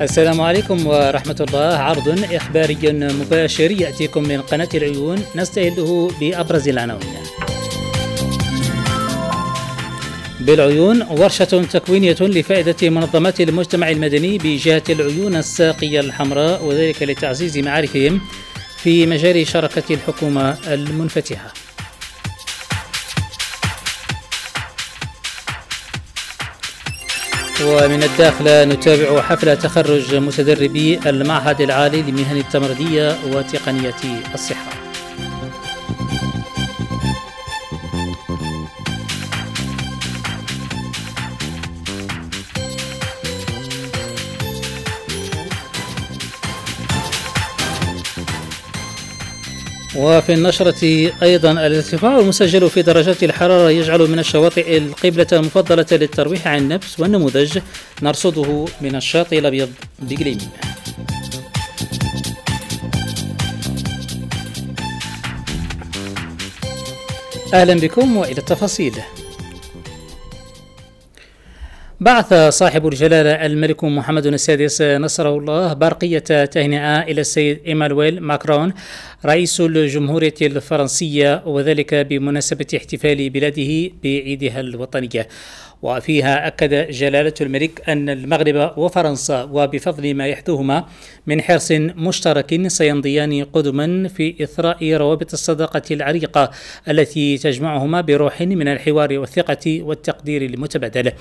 السلام عليكم ورحمة الله عرض إخباري مباشر يأتيكم من قناة العيون نستهله بأبرز العناوين بالعيون ورشة تكوينية لفائدة منظمات المجتمع المدني بجهة العيون الساقية الحمراء وذلك لتعزيز معارفهم في مجال شراكة الحكومة المنفتحة ومن الداخل نتابع حفل تخرج متدربي المعهد العالي لمهن التمريضية وتقنية الصحة وفي النشرة أيضا الارتفاع المسجل في درجات الحرارة يجعل من الشواطئ القبلة المفضلة للترويح عن النفس والنموذج نرصده من الشاطئ الأبيض بإقليم أهلا بكم وإلى التفاصيل بعث صاحب الجلالة الملك محمد السادس نصره الله برقية تهنئة إلى السيد إيمانويل ماكرون رئيس الجمهورية الفرنسية وذلك بمناسبة احتفال بلاده بعيدها الوطنية وفيها أكد جلالة الملك أن المغرب وفرنسا وبفضل ما يحدوهما من حرص مشترك سيمضيان قدما في إثراء روابط الصداقة العريقة التي تجمعهما بروح من الحوار والثقة والتقدير المتبادل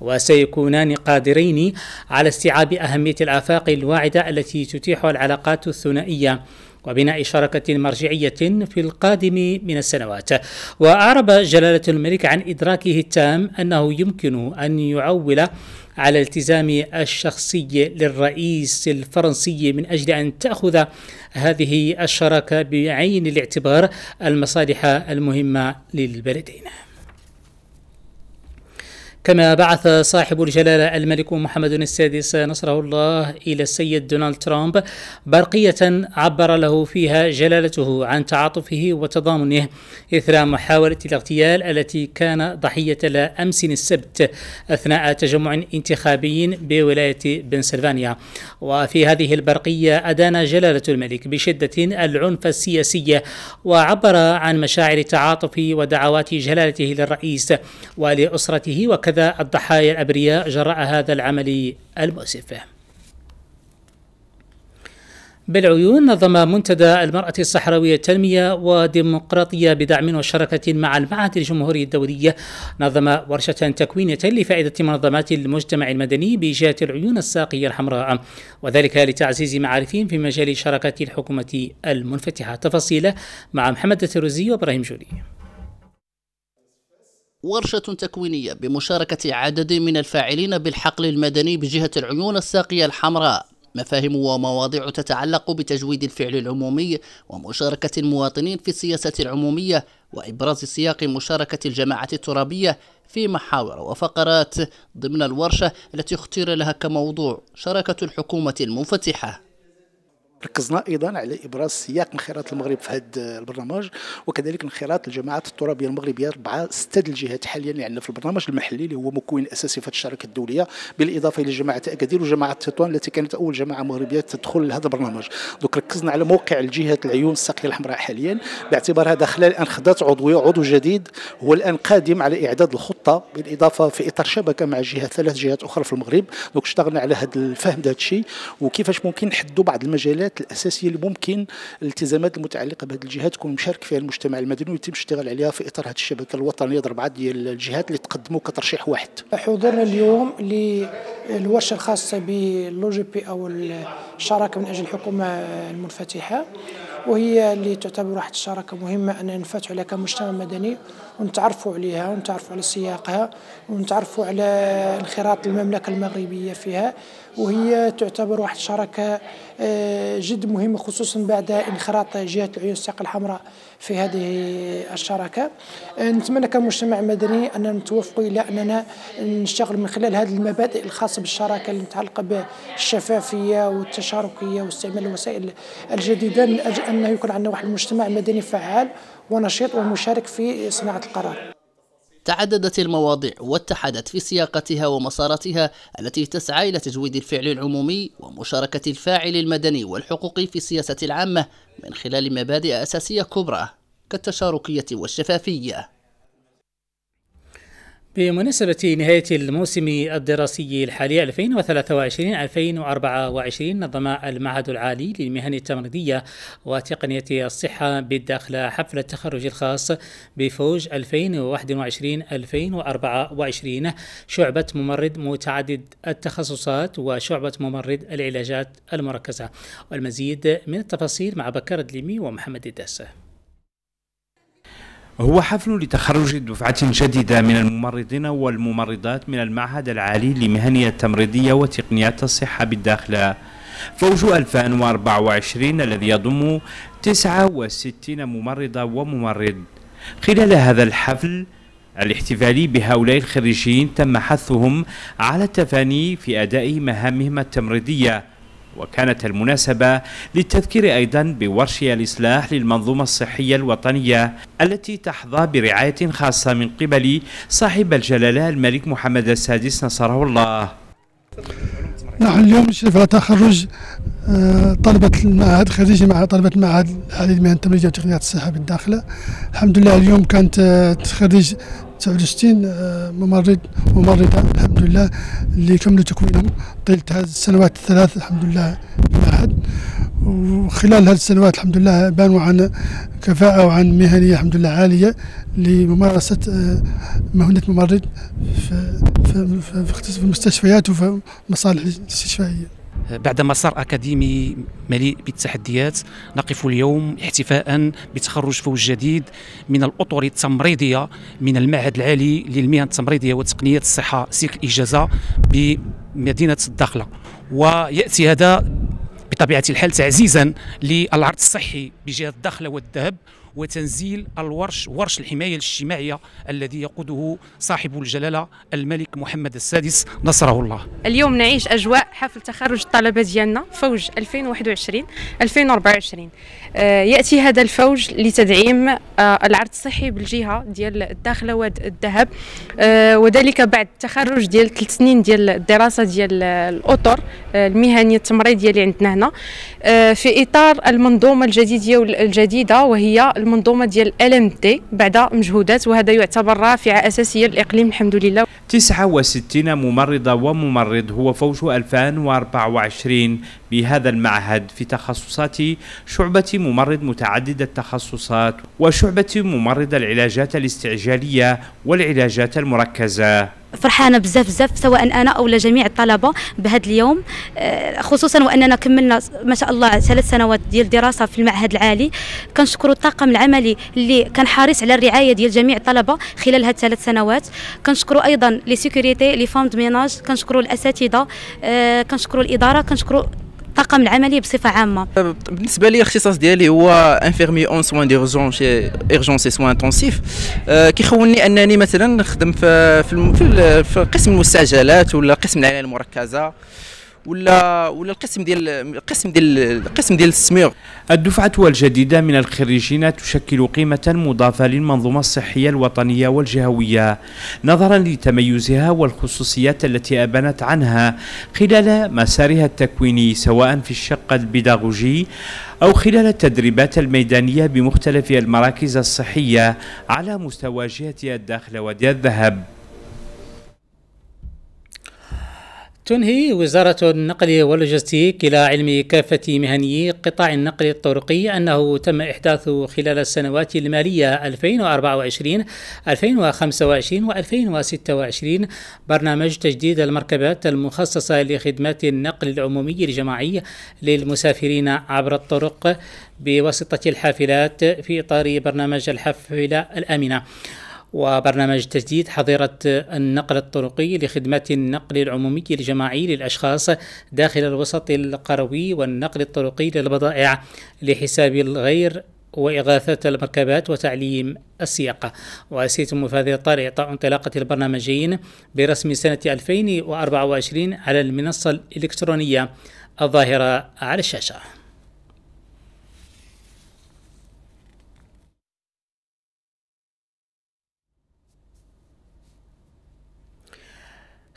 وسيكونان قادرين على استيعاب أهمية الآفاق الواعدة التي تتيح العلاقات الثنائية وبناء شراكة مرجعية في القادم من السنوات وأعرب جلالة الملك عن إدراكه التام أنه يمكن أن يعول على الالتزام الشخصي للرئيس الفرنسي من اجل ان تاخذ هذه الشراكه بعين الاعتبار المصالح المهمه للبلدين كما بعث صاحب الجلالة الملك محمد السادس نصره الله إلى السيد دونالد ترامب برقية عبر له فيها جلالته عن تعاطفه وتضامنه إثر محاولة الاغتيال التي كان ضحية لها أمس السبت أثناء تجمع انتخابي بولاية بنسلفانيا وفي هذه البرقية أدان جلالة الملك بشدة العنف السياسي وعبر عن مشاعر تعاطف ودعوات جلالته للرئيس ولأسرته وكذلك هكذا الضحايا الأبرياء جراء هذا العمل المؤسف بالعيون نظم منتدى المرأة الصحراوية التنمية وديمقراطية بدعم وشراكة مع المعهد الجمهوري الدولية نظم ورشة تكوينية لفائدة منظمات المجتمع المدني بجهة العيون الساقية الحمراء وذلك لتعزيز معارفهم في مجال شراكة الحكومة المنفتحة تفاصيله مع محمد التروزي وإبراهيم جولي ورشة تكوينية بمشاركة عدد من الفاعلين بالحقل المدني بجهة العيون الساقية الحمراء مفاهيم ومواضيع تتعلق بتجويد الفعل العمومي ومشاركة المواطنين في السياسة العمومية وإبراز سياق مشاركة الجماعة الترابية في محاور وفقرات ضمن الورشة التي اختير لها كموضوع شراكة الحكومة المنفتحة ركزنا ايضا على ابراز سياق انخراط المغرب في هذا البرنامج وكذلك انخراط الجماعات الترابيه المغربيه اربعه سته الجهات حاليا اللي يعني عندنا في البرنامج المحلي اللي هو مكون اساسي في الشراكه الدوليه بالاضافه الى جماعه اكادير وجماعه تطوان التي كانت اول جماعه مغربيه تدخل لهذا البرنامج دوك ركزنا على موقع الجهات العيون الساقيه الحمراء حاليا باعتبار هذا خلال الان خدات عضويه عضو جديد هو الان قادم على اعداد الخطه بالاضافه في اطار شبكه مع جهه ثلاث جهات اخرى في المغرب دوك اشتغلنا على هذا الفهم هذا الشيء وكيفاش ممكن نحدوا بعض المجالات الالتزامات الاساسيه اللي ممكن الالتزامات المتعلقه بهذه الجهات تكون مشارك فيها المجتمع المدني ويتم الاشتغال عليها في اطار هذه الشبكه الوطنيه الاربعه ديال الجهات اللي تقدموا كترشيح واحد. حضورنا اليوم للورشه الخاصه باللوجي بي او الشراكه من اجل الحكومه المنفتحه وهي اللي تعتبر واحد الشراكه مهمه اننا ننفتح عليها كمجتمع مدني ونتعرفوا عليها ونتعرفوا على سياقها ونتعرفوا على انخراط المملكة المغربية فيها وهي تعتبر واحد الشراكة آه، جد مهمة خصوصا بعد انخراط جهة العيون الساق الحمراء في هذه الشراكة آه، نتمنى كمجتمع مدني أننا نتوفقوا إلى أننا نشتغل من خلال هذه المبادئ الخاصة بالشراكة اللي متعلقة بالشفافية والتشاركية واستعمال الوسائل الجديدة من أجل أنه يكون عندنا واحد المجتمع مدني فعال ونشيط ومشارك في صناعة القرار تعددت المواضيع واتحدت في سياقتها ومساراتها التي تسعى إلى تجويد الفعل العمومي ومشاركة الفاعل المدني والحقوقي في السياسة العامة من خلال مبادئ أساسية كبرى كالتشاركية والشفافية بمناسبة نهاية الموسم الدراسي الحالي 2023-2024 نظم المعهد العالي للمهن التمريضية وتقنية الصحة بالداخل حفل التخرج الخاص بفوج 2021-2024 شعبة ممرض متعدد التخصصات وشعبة ممرض العلاجات المركزة والمزيد من التفاصيل مع بكر دليمي ومحمد الداسه هو حفل لتخرج دفعة جديدة من الممرضين والممرضات من المعهد العالي لمهنية التمريضية وتقنيات الصحة بالداخل فوج 2024 الذي يضم 69 ممرضة وممرض خلال هذا الحفل الاحتفالي بهؤلاء الخريجين تم حثهم على التفاني في أداء مهامهم التمريضية وكانت المناسبة للتذكير أيضا بورش الإصلاح للمنظومة الصحية الوطنية التي تحظى برعاية خاصة من قبل صاحب الجلالة الملك محمد السادس نصره الله نحن نعم، اليوم نشرف على تخرج آه، طلبة المعهد خريج معهد طلبة المعهد العالي للمهن التمريضية وتقنيات الصحة بالداخلة الحمد لله اليوم كانت آه، تخرج 69 آه، ممرض ممرضه الحمد لله اللي كملوا تكوينهم طيله هذه السنوات الثلاث الحمد لله الواحد وخلال هذه السنوات الحمد لله بانوا عن كفاءه وعن مهنيه الحمد لله عاليه لممارسه آه، مهنه ممرض في, في, في, في المستشفيات وفي المصالح الاستشفائيه بعد مسار أكاديمي مليء بالتحديات نقف اليوم احتفاء بتخرج فوج جديد من الأطر التمريضية من المعهد العالي للمهن التمريضية وتقنية الصحة سيك الإجازة بمدينة الداخلة ويأتي هذا بطبيعة الحال تعزيزا للعرض الصحي بجهة الداخلة والذهب وتنزيل الورش ورش الحماية الاجتماعية الذي يقوده صاحب الجلالة الملك محمد السادس نصره الله اليوم نعيش أجواء حفل تخرج الطلبة ديالنا فوج 2021-2024 آه، يأتي هذا الفوج لتدعيم آه، العرض الصحي بالجهة ديال الداخلة واد الذهب آه، وذلك بعد التخرج ديال ثلاث سنين ديال الدراسة ديال الأطر المهنية التمريضية اللي عندنا هنا في إطار المنظومة الجديدة الجديدة وهي المنظومه ديال ال ام تي بعد مجهودات وهذا يعتبر رافعه اساسيه للاقليم الحمد لله 69 ممرضه وممرض هو فوج 2024 بهذا المعهد في تخصصات شعبه ممرض متعدد التخصصات وشعبه ممرض العلاجات الاستعجاليه والعلاجات المركزه فرحانه بزاف بزاف سواء انا او جميع الطلبه بهذا اليوم آه، خصوصا واننا كملنا ما شاء الله ثلاث سنوات ديال الدراسه في المعهد العالي كنشكروا الطاقم العملي اللي كان حريص على الرعايه ديال جميع الطلبه خلال هاد الثلاث سنوات كنشكروا ايضا لي سيكوريتي لي فام دو ميناج كنشكروا الاساتذه آه، كنشكروا الاداره كنشكروا الطاقم العملي بصفه عامه بالنسبه لي الاختصاص ديالي هو انفيرمي اون سوان ديرجون شي ايرجونس سوان انتنسيف أه انني مثلا نخدم في في, في قسم المستعجلات ولا قسم العنايه المركزه ولا ولا القسم ديال القسم ديال القسم ديال السمير الدفعة الجديدة من الخريجين تشكل قيمة مضافة للمنظومة الصحية الوطنية والجهوية نظرا لتميزها والخصوصيات التي أبانت عنها خلال مسارها التكويني سواء في الشق البيداغوجي أو خلال التدريبات الميدانية بمختلف المراكز الصحية على مستوى جهة الداخل وادي الذهب تنهي وزارة النقل واللوجستيك إلى علم كافة مهنيي قطاع النقل الطرقي أنه تم إحداث خلال السنوات المالية 2024 2025 و 2026 برنامج تجديد المركبات المخصصة لخدمات النقل العمومي الجماعي للمسافرين عبر الطرق بواسطة الحافلات في إطار برنامج الحافلة الآمنة. وبرنامج تجديد حظيرة النقل الطرقي لخدمات النقل العمومي الجماعي للأشخاص داخل الوسط القروي والنقل الطرقي للبضائع لحساب الغير وإغاثة المركبات وتعليم السياقة وسيتم في هذه الطريقة إعطاء انطلاقة البرنامجين برسم سنة 2024 على المنصة الإلكترونية الظاهرة على الشاشة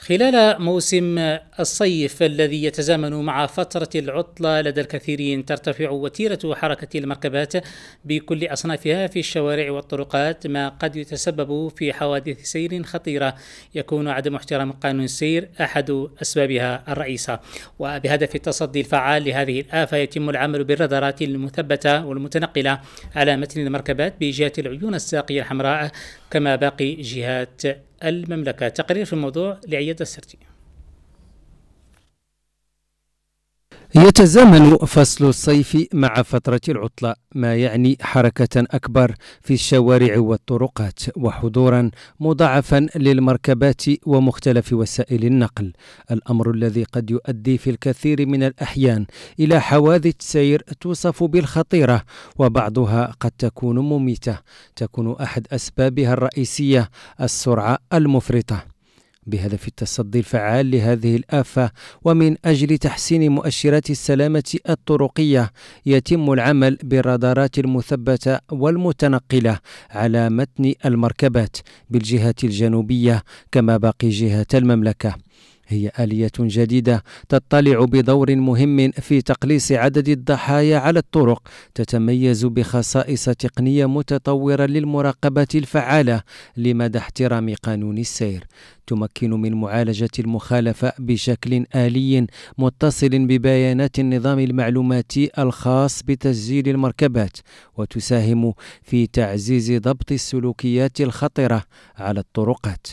خلال موسم الصيف الذي يتزامن مع فترة العطلة لدى الكثيرين ترتفع وتيرة حركة المركبات بكل أصنافها في الشوارع والطرقات ما قد يتسبب في حوادث سير خطيرة يكون عدم احترام قانون السير أحد أسبابها الرئيسة وبهدف التصدي الفعال لهذه الآفة يتم العمل بالرادارات المثبتة والمتنقلة على متن المركبات بجهة العيون الساقية الحمراء كما باقي جهات المملكة تقرير في الموضوع لعيادة السرجية يتزامن فصل الصيف مع فترة العطلة ما يعني حركة أكبر في الشوارع والطرقات وحضورا مضاعفا للمركبات ومختلف وسائل النقل الأمر الذي قد يؤدي في الكثير من الأحيان إلى حوادث سير توصف بالخطيرة وبعضها قد تكون مميتة تكون أحد أسبابها الرئيسية السرعة المفرطة بهدف التصدي الفعال لهذه الآفة ومن أجل تحسين مؤشرات السلامة الطرقية يتم العمل بالرادارات المثبتة والمتنقلة على متن المركبات بالجهة الجنوبية كما باقي جهات المملكة هي آلية جديدة تطلع بدور مهم في تقليص عدد الضحايا على الطرق تتميز بخصائص تقنية متطورة للمراقبة الفعالة لمدى احترام قانون السير تمكن من معالجة المخالفة بشكل آلي متصل ببيانات النظام المعلوماتي الخاص بتسجيل المركبات وتساهم في تعزيز ضبط السلوكيات الخطرة على الطرقات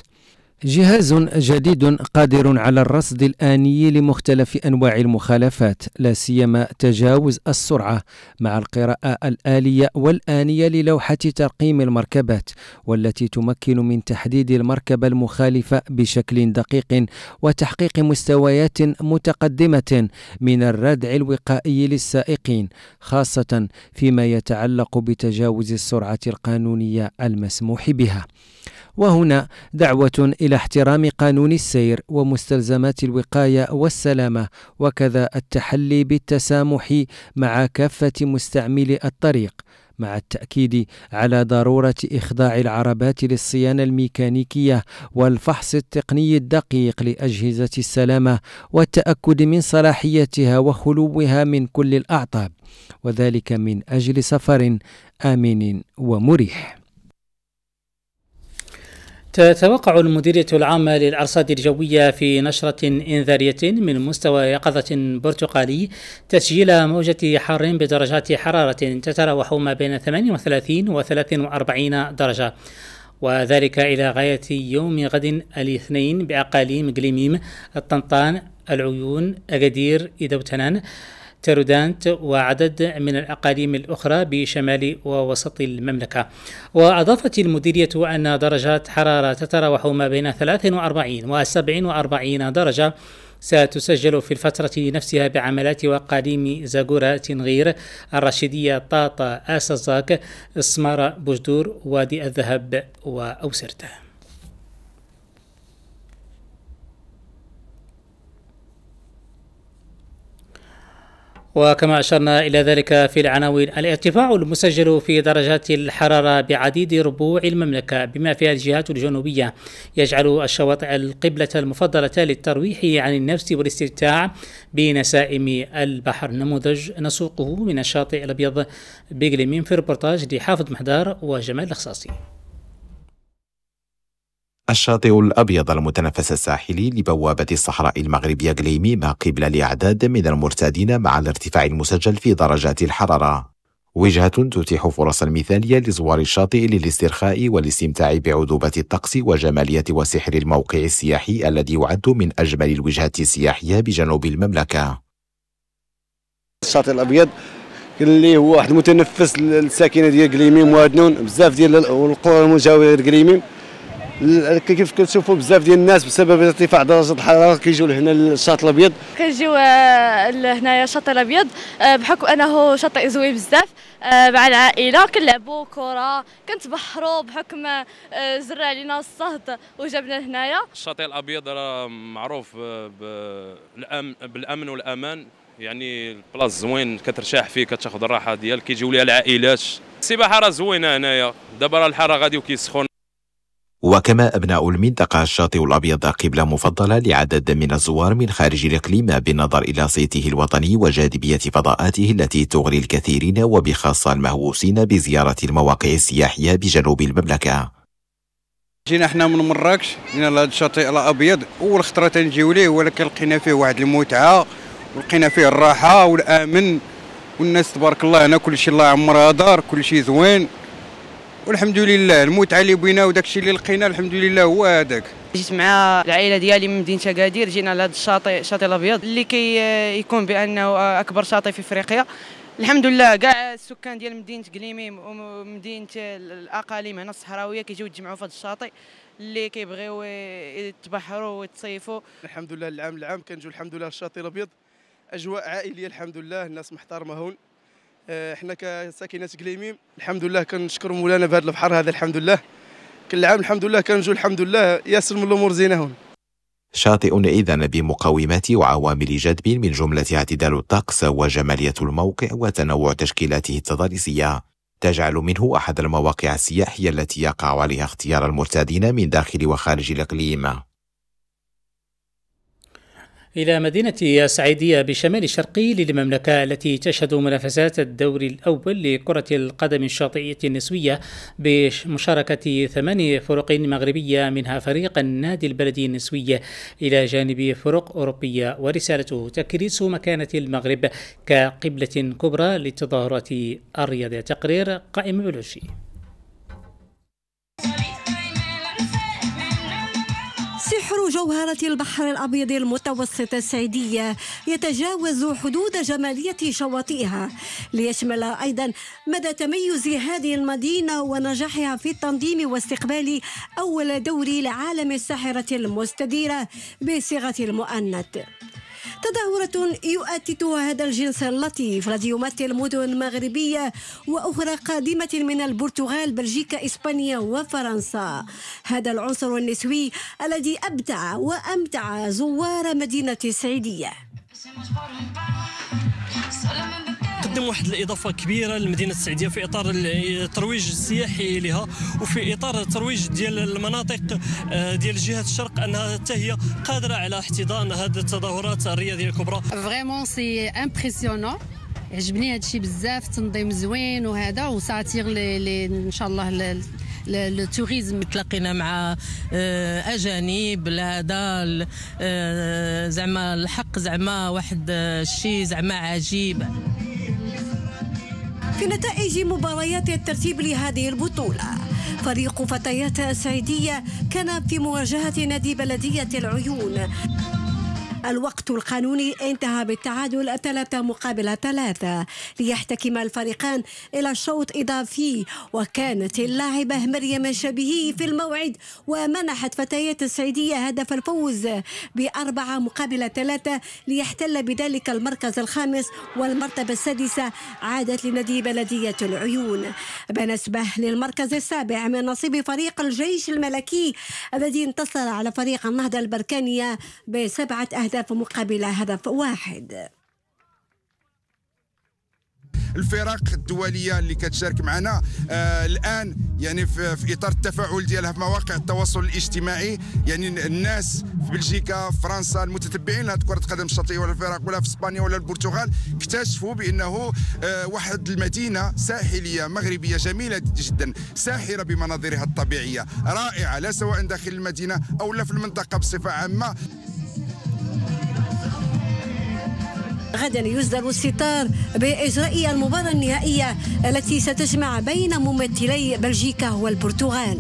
جهاز جديد قادر على الرصد الآني لمختلف أنواع المخالفات لا سيما تجاوز السرعة مع القراءة الآلية والآنية للوحة ترقيم المركبات والتي تمكن من تحديد المركبة المخالفة بشكل دقيق وتحقيق مستويات متقدمة من الردع الوقائي للسائقين خاصة فيما يتعلق بتجاوز السرعة القانونية المسموح بها. وهنا دعوة إلى احترام قانون السير ومستلزمات الوقاية والسلامة وكذا التحلي بالتسامح مع كافة مستعملي الطريق مع التأكيد على ضرورة إخضاع العربات للصيانة الميكانيكية والفحص التقني الدقيق لأجهزة السلامة والتأكد من صلاحيتها وخلوها من كل الأعطاب وذلك من أجل سفر آمن ومريح تتوقع المديرية العامة للأرصاد الجوية في نشرة إنذارية من مستوى يقظة برتقالي تسجيل موجة حر بدرجات حرارة تتراوح ما بين 38 و 43 درجة وذلك إلى غاية يوم غد الاثنين بأقاليم قليميم الطنطان العيون أكادير إدوتنان تيرودانت وعدد من الأقاليم الأخرى بشمال ووسط المملكة وأضافت المديرية أن درجات حرارة تتراوح ما بين 43 و 47 درجة ستسجل في الفترة نفسها بعملات وقاليم زاغورا تنغير الرشيدية طاطا أسازاك إسمارة بجدور وادي الذهب وأوسرته وكما أشرنا إلى ذلك في العناوين الارتفاع المسجل في درجات الحرارة بعديد ربوع المملكة بما فيها الجهات الجنوبية يجعل الشواطئ القبلة المفضلة للترويح عن النفس والاستمتاع بنسائم البحر نموذج نسوقه من الشاطئ الأبيض بيغليمين في ربورتاج لحافظ محدار وجمال الخصاصي الشاطئ الأبيض المتنفس الساحلي لبوابة الصحراء المغربية غليمي ما قبل لأعداد من المرتادين مع الارتفاع المسجل في درجات الحرارة وجهة تتيح فرصا مثالية لزوار الشاطئ للاسترخاء والاستمتاع بعذوبة الطقس وجمالية وسحر الموقع السياحي الذي يعد من أجمل الوجهات السياحية بجنوب المملكة الشاطئ الأبيض اللي هو واحد متنفس للساكنه ديال غليمي موادنون بزاف ديال القرى المجاوره لغليمي كيف كتشوفوا بزاف ديال الناس بسبب ارتفاع درجه الحراره كيجيو لهنا للشاطئ الابيض كنجيو آه، لهنايا الشاطئ الابيض آه، بحكم انه شاطئ زوين بزاف آه، مع العائله كنلعبوا كره كنتبحروا بحكم زر علينا الصهد وجابنا لهنايا الشاطئ الابيض راه معروف بالامن والامان يعني البلاص زوين كترتاح فيه كتاخذ الراحه ديالك كيجيو ليها العائلات السباحه راه زوينه هنايا دابا راه الحر غادي وكيسخن وكما أبناء المنطقة الشاطئ الأبيض قبلة مفضلة لعدد من الزوار من خارج الإقليم بالنظر إلى صيته الوطني وجاذبية فضاءاته التي تغري الكثيرين وبخاصة المهووسين بزيارة المواقع السياحية بجنوب المملكة جينا حنا من مراكش جينا لهذا الشاطئ الابيض اول خطره تنجيو ليه ولكن لقينا فيه واحد المتعه ولقينا فيه الراحه والامن والناس تبارك الله هنا كلشي الله عمرها دار كلشي زوين والحمد لله المتعه اللي وداك وداكشي اللي لقينا الحمد لله هو هذاك جيت مع العائله ديالي من مدينه اكادير جينا لهذا الشاطئ الشاطئ الابيض اللي كي يكون بانه اكبر شاطئ في افريقيا الحمد لله كاع السكان ديال مدينه قليميم ومدينه الاقاليم هنا الصحراويه كيجيو يتجمعوا في هذا الشاطئ اللي كيبغيو يتبحروا ويتصيفوا الحمد لله العام العام كنجيو الحمد لله الشاطئ الابيض اجواء عائليه الحمد لله الناس محترمه هون آه، احنا كساكنات قليميم الحمد لله كنشكر مولانا بهذا البحر هذا الحمد لله كل عام الحمد لله كنجو الحمد لله ياسر من الامور زينه هون شاطئ إذا بمقومات وعوامل جذب من جملة اعتدال الطقس وجمالية الموقع وتنوع تشكيلاته التضاريسية تجعل منه أحد المواقع السياحية التي يقع عليها اختيار المرتادين من داخل وخارج الإقليم إلى مدينة سعيدية بالشمال الشرقي للمملكة التي تشهد منافسات الدوري الأول لكرة القدم الشاطئية النسوية بمشاركة ثمان فرق مغربية منها فريق النادي البلدي النسوي إلى جانب فرق أوروبية ورسالته تكريس مكانة المغرب كقبلة كبرى للتظاهرات الرياضية تقرير قائم بلوشي جوهرة البحر الأبيض المتوسط السعيدية يتجاوز حدود جمالية شواطئها ليشمل أيضا مدى تميز هذه المدينة ونجاحها في التنظيم واستقبال أول دوري لعالم الساحرة المستديرة بصيغة المؤنث تظاهرة يؤتتها هذا الجنس اللطيف الذي يمثل مدن مغربية وأخرى قادمة من البرتغال بلجيكا إسبانيا وفرنسا هذا العنصر النسوي الذي أبدع وأمتع زوار مدينة السعيدية تقدم واحد الاضافه كبيره للمدينه السعديه في اطار الترويج السياحي لها وفي اطار الترويج ديال المناطق آه، ديال جهه الشرق انها حتى هي قادره على احتضان هذه التظاهرات الرياضيه الكبرى فريمون سي امبرسيونون عجبني الشيء بزاف تنظيم زوين وهذا وساتير لي ان شاء الله التوريزم تلاقينا مع آه، اجانب هذا آه، زعما الحق زعما واحد الشيء زعما عجيب في نتائج مباريات الترتيب لهذه البطولة فريق فتيات السعيدية كان في مواجهة نادي بلدية العيون الوقت القانوني انتهى بالتعادل ثلاثة مقابل ثلاثة ليحتكم الفريقان إلى شوط إضافي وكانت اللاعبة مريم شبهي في الموعد ومنحت فتيات السعيدية هدف الفوز بأربعة مقابل ثلاثة ليحتل بذلك المركز الخامس والمرتبة السادسة عادت لنادي بلدية العيون بالنسبة للمركز السابع من نصيب فريق الجيش الملكي الذي انتصر على فريق النهضة البركانية بسبعة أهداف أهداف مقابل هدف واحد الفرق الدوليه اللي كتشارك معنا آه الان يعني في, في اطار التفاعل ديالها في مواقع التواصل الاجتماعي يعني الناس في بلجيكا في فرنسا المتتبعين لهذ كره القدم الشاطئيه ولا الفرق ولا في اسبانيا ولا البرتغال اكتشفوا بانه آه واحد المدينه ساحليه مغربيه جميله جدا ساحره بمناظرها الطبيعيه رائعه لا سواء داخل المدينه او لا في المنطقه بصفه عامه غدا يصدر الستار بإجراء المباراة النهائية التي ستجمع بين ممثلي بلجيكا والبرتغال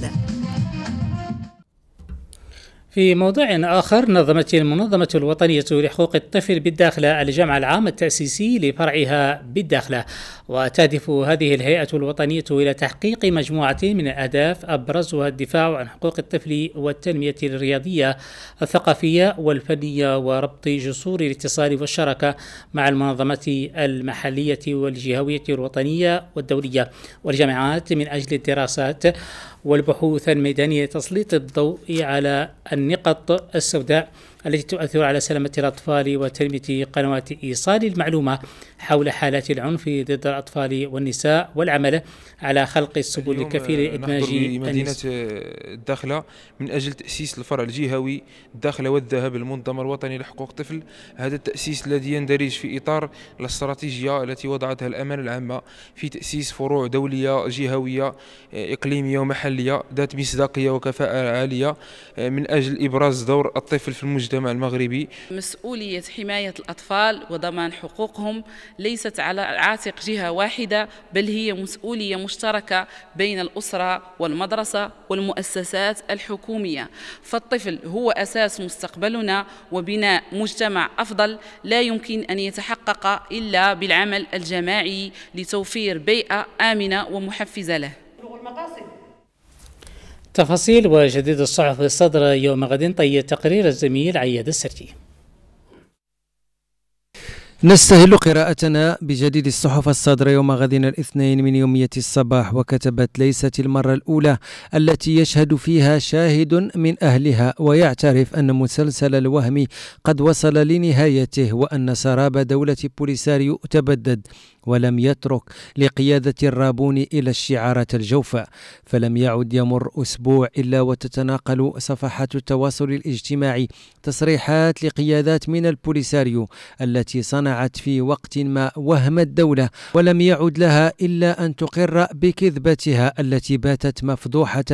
في موضوع آخر نظمت المنظمة الوطنية لحقوق الطفل بالداخلة الجمع العام التأسيسي لفرعها بالداخلة وتهدف هذه الهيئة الوطنية إلى تحقيق مجموعة من الأهداف أبرزها الدفاع عن حقوق الطفل والتنمية الرياضية الثقافية والفنية وربط جسور الاتصال والشراكة مع المنظمة المحلية والجهوية الوطنية والدولية والجامعات من أجل الدراسات والبحوث الميدانية لتسليط الضوء على النقط السوداء التي تؤثر على سلامة الأطفال وتنمية قنوات إيصال المعلومة حول حالات العنف ضد الأطفال والنساء والعمل على خلق السبل الكفيلة آه، لإدماج مدينة آه، الداخلة من أجل تأسيس الفرع الجهوي الداخلة والذهب المنظمة الوطني لحقوق الطفل هذا التأسيس الذي يندرج في إطار الاستراتيجية التي وضعتها الأمانة العامة في تأسيس فروع دولية جهوية آه، إقليمية ومحلية ذات مصداقية وكفاءة عالية من أجل إبراز دور الطفل في المجتمع المجتمع المغربي مسؤولية حماية الأطفال وضمان حقوقهم ليست على عاتق جهة واحدة بل هي مسؤولية مشتركة بين الأسرة والمدرسة والمؤسسات الحكومية فالطفل هو أساس مستقبلنا وبناء مجتمع أفضل لا يمكن أن يتحقق إلا بالعمل الجماعي لتوفير بيئة آمنة ومحفزة له المقاصد تفاصيل وجديد الصحف الصدر يوم غد طي تقرير الزميل عياد السرجي نستهل قراءتنا بجديد الصحف الصادرة يوم غدنا الاثنين من يومية الصباح وكتبت ليست المرة الأولى التي يشهد فيها شاهد من أهلها ويعترف أن مسلسل الوهم قد وصل لنهايته وأن سراب دولة بوليساريو تبدد ولم يترك لقيادة الرابون إلى الشعارات الجوفة فلم يعد يمر أسبوع إلا وتتناقل صفحات التواصل الاجتماعي تصريحات لقيادات من البوليساريو التي صنع صنعت في وقت ما وهم الدولة ولم يعد لها إلا أن تقر بكذبتها التي باتت مفضوحة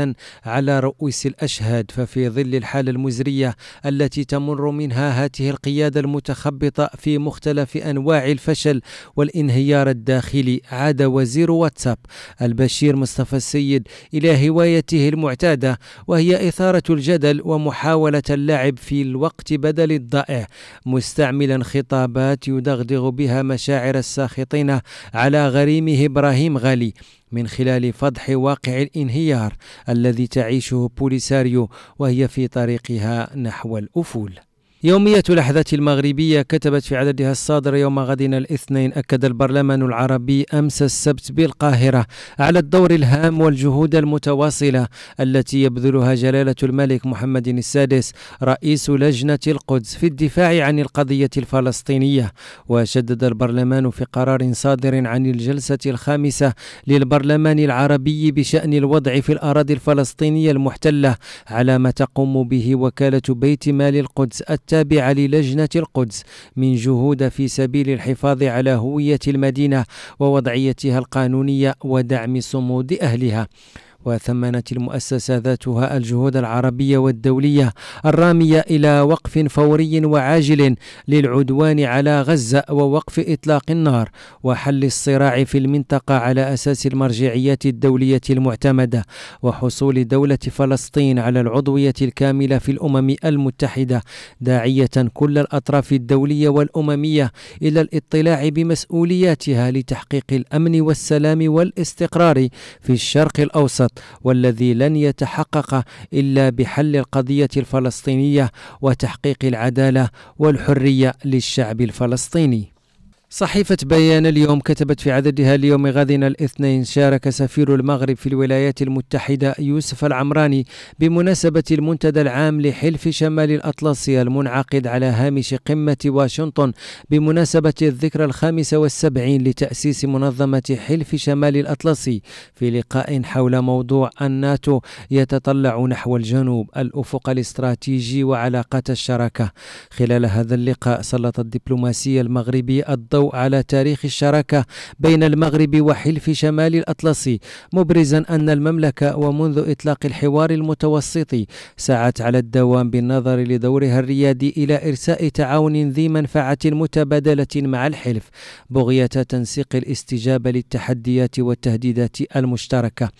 على رؤوس الأشهاد ففي ظل الحالة المزرية التي تمر منها هاته القيادة المتخبطة في مختلف أنواع الفشل والانهيار الداخلي عاد وزير واتساب البشير مصطفى السيد إلى هوايته المعتادة وهي إثارة الجدل ومحاولة اللعب في الوقت بدل الضائع مستعملا خطابات يدخل تدغدغ بها مشاعر الساخطين على غريمه إبراهيم غالي من خلال فضح واقع الانهيار الذي تعيشه بوليساريو وهي في طريقها نحو الأفول يومية لحظة المغربية كتبت في عددها الصادر يوم غد الاثنين أكد البرلمان العربي أمس السبت بالقاهرة على الدور الهام والجهود المتواصلة التي يبذلها جلالة الملك محمد السادس رئيس لجنة القدس في الدفاع عن القضية الفلسطينية وشدد البرلمان في قرار صادر عن الجلسة الخامسة للبرلمان العربي بشأن الوضع في الأراضي الفلسطينية المحتلة على ما تقوم به وكالة بيت مال القدس التابعة للجنة القدس من جهود في سبيل الحفاظ على هوية المدينة ووضعيتها القانونية ودعم صمود أهلها وثمنت المؤسسة ذاتها الجهود العربية والدولية الرامية إلى وقف فوري وعاجل للعدوان على غزة ووقف إطلاق النار وحل الصراع في المنطقة على أساس المرجعيات الدولية المعتمدة وحصول دولة فلسطين على العضوية الكاملة في الأمم المتحدة داعية كل الأطراف الدولية والأممية إلى الاطلاع بمسؤولياتها لتحقيق الأمن والسلام والاستقرار في الشرق الأوسط الوسط والذي لن يتحقق الا بحل القضيه الفلسطينيه وتحقيق العداله والحريه للشعب الفلسطيني صحيفة بيان اليوم كتبت في عددها ليوم غدنا الاثنين شارك سفير المغرب في الولايات المتحدة يوسف العمراني بمناسبة المنتدى العام لحلف شمال الأطلسي المنعقد على هامش قمة واشنطن بمناسبة الذكرى الخامسة والسبعين لتأسيس منظمة حلف شمال الأطلسي في لقاء حول موضوع الناتو يتطلع نحو الجنوب الأفق الاستراتيجي وعلاقات الشراكة خلال هذا اللقاء سلط الدبلوماسية المغربية الضوء الضوء على تاريخ الشراكة بين المغرب وحلف شمال الأطلسي مبرزا أن المملكة ومنذ إطلاق الحوار المتوسطي سعت على الدوام بالنظر لدورها الريادي إلى إرساء تعاون ذي منفعة متبادلة مع الحلف بغية تنسيق الاستجابة للتحديات والتهديدات المشتركة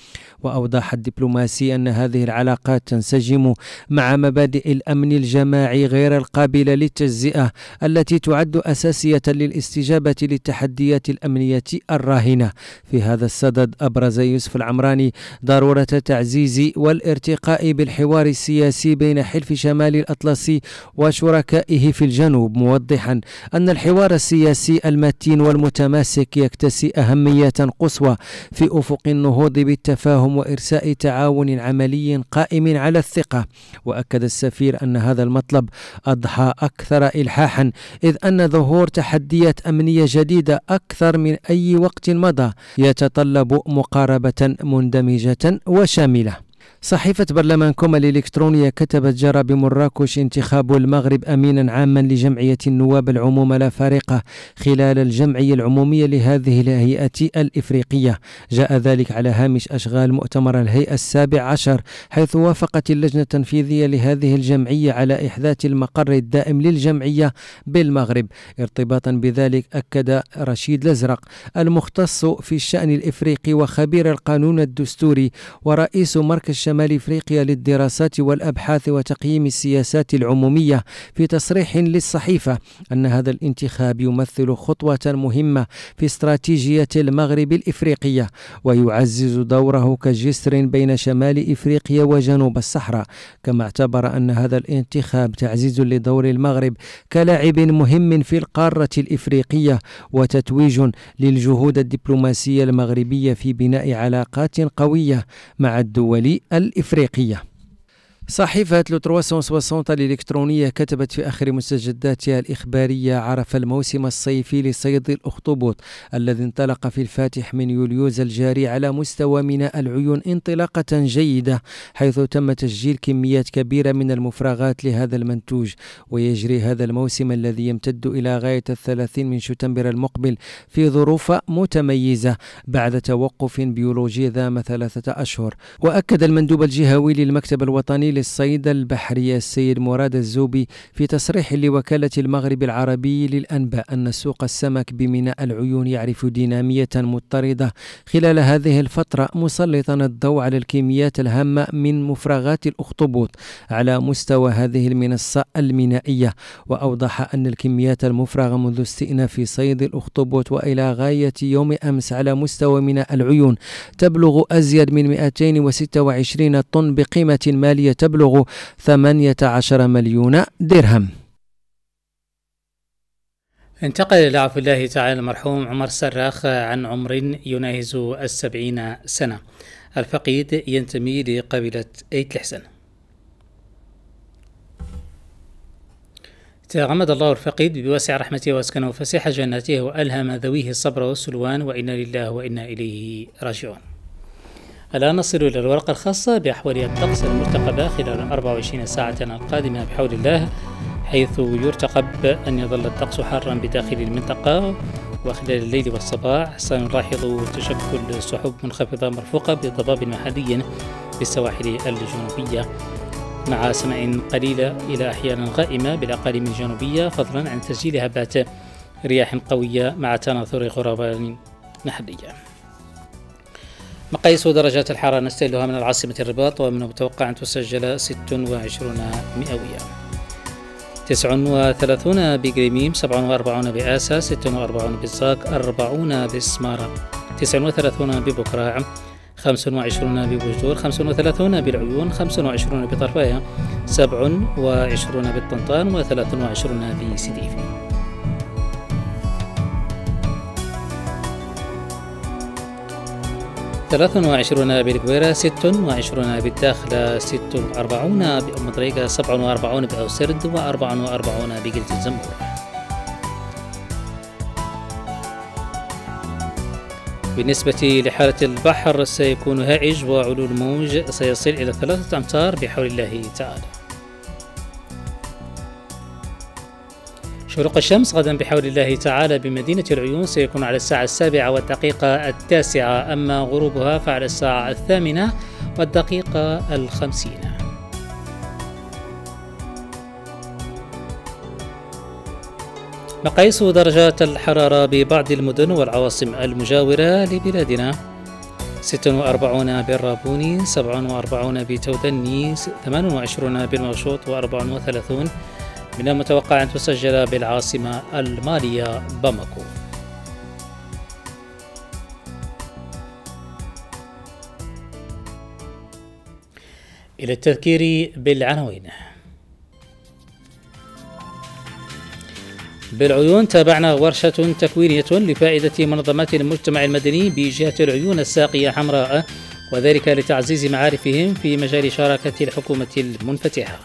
وأوضح الدبلوماسي أن هذه العلاقات تنسجم مع مبادئ الأمن الجماعي غير القابلة للتجزئة التي تعد أساسية للاستجابة الإجابة للتحديات الأمنية الراهنة في هذا الصدد أبرز يوسف العمراني ضرورة تعزيز والارتقاء بالحوار السياسي بين حلف شمال الأطلسي وشركائه في الجنوب موضحا أن الحوار السياسي المتين والمتماسك يكتسي أهمية قصوى في أفق النهوض بالتفاهم وإرساء تعاون عملي قائم على الثقة وأكد السفير أن هذا المطلب أضحى أكثر إلحاحا إذ أن ظهور تحديات أمنية أمنية جديدة أكثر من أي وقت مضى يتطلب مقاربة مندمجة وشاملة صحيفة برلمانكم الإلكترونية كتبت جرى بمراكش انتخاب المغرب أمينا عاما لجمعية النواب العموم لا فارقة خلال الجمعية العمومية لهذه الهيئة الإفريقية جاء ذلك على هامش أشغال مؤتمر الهيئة السابع عشر حيث وافقت اللجنة التنفيذية لهذه الجمعية على إحداث المقر الدائم للجمعية بالمغرب ارتباطا بذلك أكد رشيد الأزرق المختص في الشأن الإفريقي وخبير القانون الدستوري ورئيس مركز شمال افريقيا للدراسات والابحاث وتقييم السياسات العموميه في تصريح للصحيفه ان هذا الانتخاب يمثل خطوه مهمه في استراتيجيه المغرب الافريقيه ويعزز دوره كجسر بين شمال افريقيا وجنوب الصحراء كما اعتبر ان هذا الانتخاب تعزيز لدور المغرب كلاعب مهم في القاره الافريقيه وتتويج للجهود الدبلوماسيه المغربيه في بناء علاقات قويه مع الدول الإفريقية صحيفة لو 360 الإلكترونية كتبت في آخر مستجداتها الإخبارية عرف الموسم الصيفي لصيد الأخطبوط الذي انطلق في الفاتح من يوليوز الجاري على مستوى ميناء العيون انطلاقة جيدة حيث تم تسجيل كميات كبيرة من المفرغات لهذا المنتوج ويجري هذا الموسم الذي يمتد إلى غاية الثلاثين من شتنبر المقبل في ظروف متميزة بعد توقف بيولوجي دام ثلاثة أشهر وأكد المندوب الجهوي للمكتب الوطني للصيد البحري السيد مراد الزوبي في تصريح لوكالة المغرب العربي للأنباء أن سوق السمك بميناء العيون يعرف دينامية مضطردة خلال هذه الفترة مسلطا الضوء على الكميات الهامة من مفرغات الأخطبوط على مستوى هذه المنصة المينائية وأوضح أن الكميات المفرغة منذ استئناف صيد الأخطبوط وإلى غاية يوم أمس على مستوى ميناء العيون تبلغ أزيد من 226 طن بقيمة مالية تبلغ 18 مليون درهم انتقل إلى عفو الله تعالى المرحوم عمر سراخ عن عمر يناهز السبعين سنة الفقيد ينتمي لقبيلة أيت الحسن تغمد الله الفقيد بواسع رحمته واسكنه فسيح جناته وألهم ذويه الصبر والسلوان وإنا لله وإنا إليه راجعون الآن نصل إلى الورقة الخاصة بأحوال الطقس المرتقبة خلال 24 ساعة القادمة بحول الله حيث يرتقب أن يظل الطقس حارا بداخل المنطقة وخلال الليل والصباح سنلاحظ تشكل سحب منخفضة مرفوقة بضباب محلي بالسواحل الجنوبية مع سمع قليلة إلى أحيانا غائمة بالأقاليم الجنوبية فضلا عن تسجيل هبات رياح قوية مع تناثر غرابان محلية مقاييس درجات الحرارة نستهلها من العاصمة الرباط ومن المتوقع أن تسجل 26 مئوية 39 بجريميم 47 بآسا 46 بالزاك 40 بالسمارة 39 ببكراع 25 ببجدور 35 بالعيون 25 بطرفايا 27 بالطنطان و23 بسيدي 23 بالكويرة 26 بالداخلة 46 بأم طريقة 47 بأوسرد و44 بقلة الزمور بالنسبة لحالة البحر سيكون هائج وعلو الموج سيصل إلى ثلاثة أمتار بحول الله تعالى شروق الشمس غدا بحول الله تعالى بمدينة العيون سيكون على الساعة السابعة والدقيقة التاسعة أما غروبها فعلى الساعة الثامنة والدقيقة الخمسين مقاييس درجات الحرارة ببعض المدن والعواصم المجاورة لبلادنا 46 بالرابوني 47 بتودني 28 بالمغشوط و34 من المتوقع أن تسجل بالعاصمة المالية باماكو إلى التذكير بالعناوين بالعيون تابعنا ورشة تكوينية لفائدة منظمات المجتمع المدني بجهة العيون الساقية حمراء وذلك لتعزيز معارفهم في مجال شراكة الحكومة المنفتحة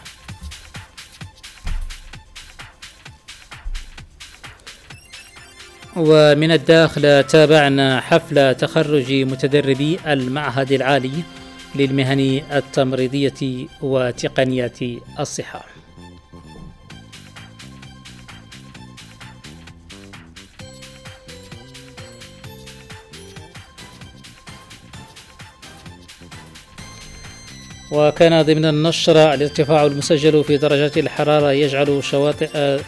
ومن الداخل تابعنا حفل تخرج متدربي المعهد العالي للمهن التمريضية وتقنيات الصحة وكان ضمن النشرة الارتفاع المسجل في درجات الحرارة يجعل شواطئ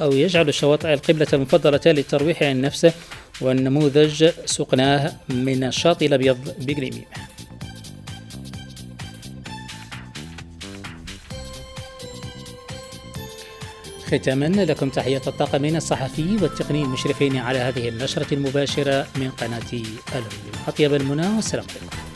أو يجعل الشواطئ القبلة المفضلة للترويح عن نفسه والنموذج سقناه من الشاطئ الأبيض بقليميم ختاما لكم تحية الطاقمين الصحفي والتقني المشرفين على هذه النشرة المباشرة من قناة ألم أطيب المنى والسلام عليكم